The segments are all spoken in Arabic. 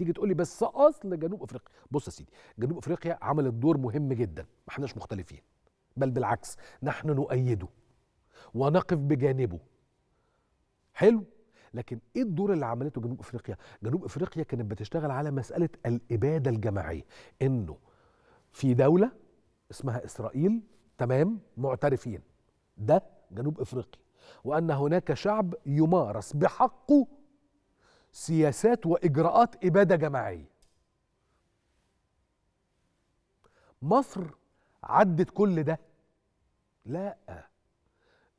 تيجي تقول لي بس اصل جنوب افريقيا بص يا سيدي جنوب افريقيا عملت دور مهم جدا ما احناش مختلفين بل بالعكس نحن نؤيده ونقف بجانبه حلو لكن ايه الدور اللي عملته جنوب افريقيا جنوب افريقيا كانت بتشتغل على مساله الاباده الجماعيه انه في دوله اسمها اسرائيل تمام معترفين ده جنوب افريقيا وان هناك شعب يمارس بحقه سياسات واجراءات اباده جماعيه مصر عدت كل ده لا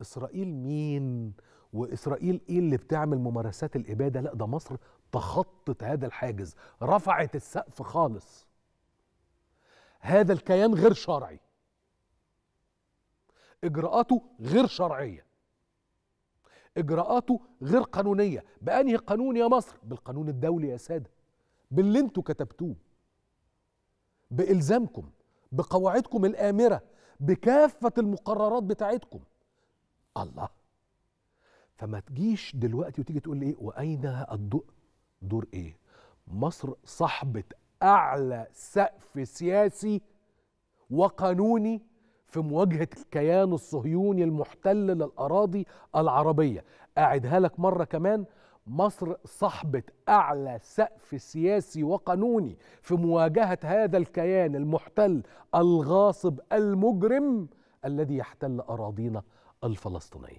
اسرائيل مين واسرائيل ايه اللي بتعمل ممارسات الاباده لا ده مصر تخطت هذا الحاجز رفعت السقف خالص هذا الكيان غير شرعي اجراءاته غير شرعيه اجراءاته غير قانونيه بانهي قانون يا مصر بالقانون الدولي يا ساده باللي انتوا كتبتوه بالزامكم بقواعدكم الامره بكافه المقررات بتاعتكم الله فما تجيش دلوقتي وتيجي تقول لي ايه واين الضوء دور ايه مصر صاحبه اعلى سقف سياسي وقانوني في مواجهة الكيان الصهيوني المحتل للأراضي العربية أعدها لك مرة كمان مصر صاحبة أعلى سقف سياسي وقانوني في مواجهة هذا الكيان المحتل الغاصب المجرم الذي يحتل أراضينا الفلسطينية